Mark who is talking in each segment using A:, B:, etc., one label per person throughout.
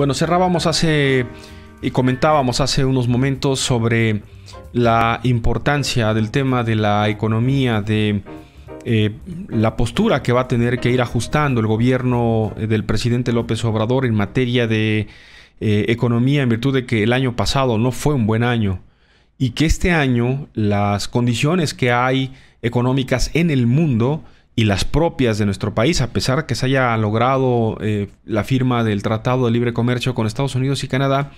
A: Bueno, cerrábamos hace y comentábamos hace unos momentos sobre la importancia del tema de la economía, de eh, la postura que va a tener que ir ajustando el gobierno del presidente López Obrador en materia de eh, economía en virtud de que el año pasado no fue un buen año y que este año las condiciones que hay económicas en el mundo y las propias de nuestro país, a pesar que se haya logrado eh, la firma del Tratado de Libre Comercio con Estados Unidos y Canadá,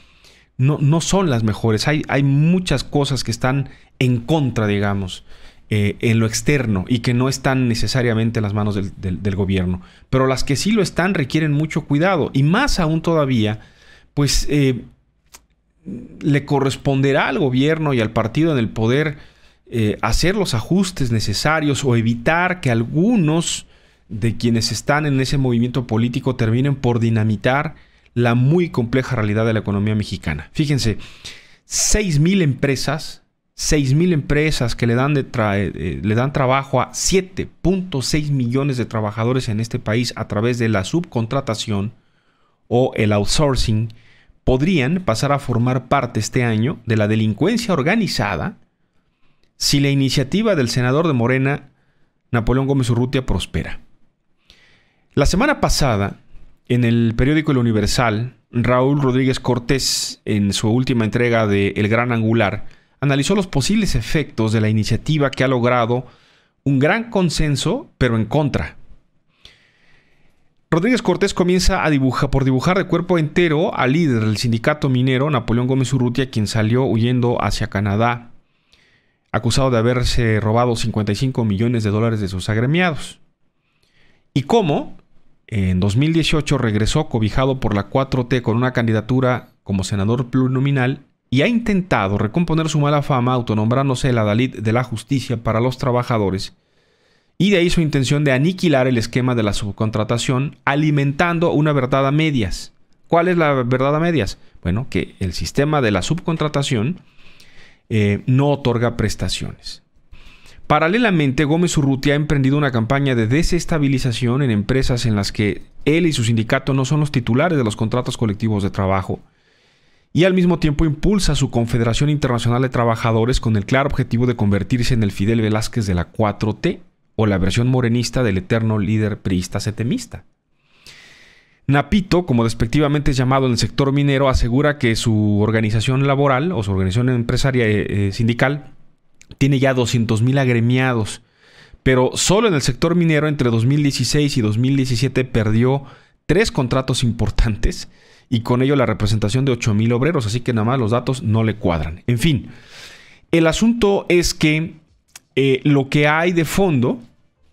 A: no, no son las mejores. Hay, hay, muchas cosas que están en contra, digamos, eh, en lo externo y que no están necesariamente en las manos del, gobierno. Pero las que sí lo están requieren mucho cuidado y más aún todavía, pues eh, le corresponderá al gobierno y al partido en el poder eh, hacer los ajustes necesarios o evitar que algunos de quienes están en ese movimiento político terminen por dinamitar la muy compleja realidad de la economía mexicana. Fíjense, 6.000 empresas, 6.000 empresas que le dan, eh, eh, le dan trabajo a 7.6 millones de trabajadores en este país a través de la subcontratación o el outsourcing, podrían pasar a formar parte este año de la delincuencia organizada si la iniciativa del senador de Morena, Napoleón Gómez Urrutia, prospera. La semana pasada, en el periódico El Universal, Raúl Rodríguez Cortés, en su última entrega de El Gran Angular, analizó los posibles efectos de la iniciativa que ha logrado un gran consenso, pero en contra. Rodríguez Cortés comienza a dibujar, por dibujar de cuerpo entero al líder del sindicato minero, Napoleón Gómez Urrutia, quien salió huyendo hacia Canadá acusado de haberse robado 55 millones de dólares de sus agremiados. Y cómo, en 2018 regresó cobijado por la 4T con una candidatura como senador plurinominal y ha intentado recomponer su mala fama autonombrándose el Dalit de la justicia para los trabajadores y de ahí su intención de aniquilar el esquema de la subcontratación alimentando una verdad a medias. ¿Cuál es la verdad a medias? Bueno, que el sistema de la subcontratación eh, no otorga prestaciones. Paralelamente, Gómez Urrutia ha emprendido una campaña de desestabilización en empresas en las que él y su sindicato no son los titulares de los contratos colectivos de trabajo y al mismo tiempo impulsa su Confederación Internacional de Trabajadores con el claro objetivo de convertirse en el Fidel Velázquez de la 4T o la versión morenista del eterno líder priista setemista. Napito, como despectivamente es llamado en el sector minero, asegura que su organización laboral o su organización empresaria eh, eh, sindical tiene ya 200.000 agremiados, pero solo en el sector minero entre 2016 y 2017 perdió tres contratos importantes y con ello la representación de 8.000 obreros, así que nada más los datos no le cuadran. En fin, el asunto es que eh, lo que hay de fondo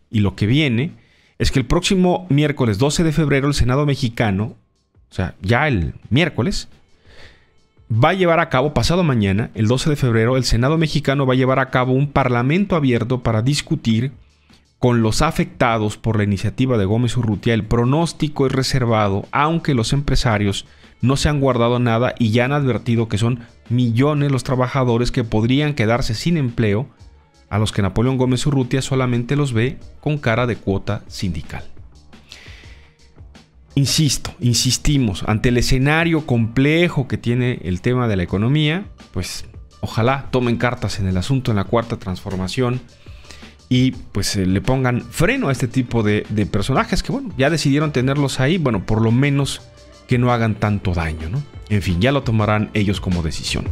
A: y lo que viene es que el próximo miércoles 12 de febrero el Senado mexicano, o sea, ya el miércoles, va a llevar a cabo, pasado mañana, el 12 de febrero, el Senado mexicano va a llevar a cabo un parlamento abierto para discutir con los afectados por la iniciativa de Gómez Urrutia. El pronóstico es reservado, aunque los empresarios no se han guardado nada y ya han advertido que son millones los trabajadores que podrían quedarse sin empleo a los que Napoleón Gómez Urrutia solamente los ve con cara de cuota sindical. Insisto, insistimos, ante el escenario complejo que tiene el tema de la economía, pues ojalá tomen cartas en el asunto en la cuarta transformación y pues eh, le pongan freno a este tipo de, personajes que bueno, ya decidieron tenerlos ahí, bueno, por lo menos que no hagan tanto daño, ¿no? En fin, ya lo tomarán ellos como decisión.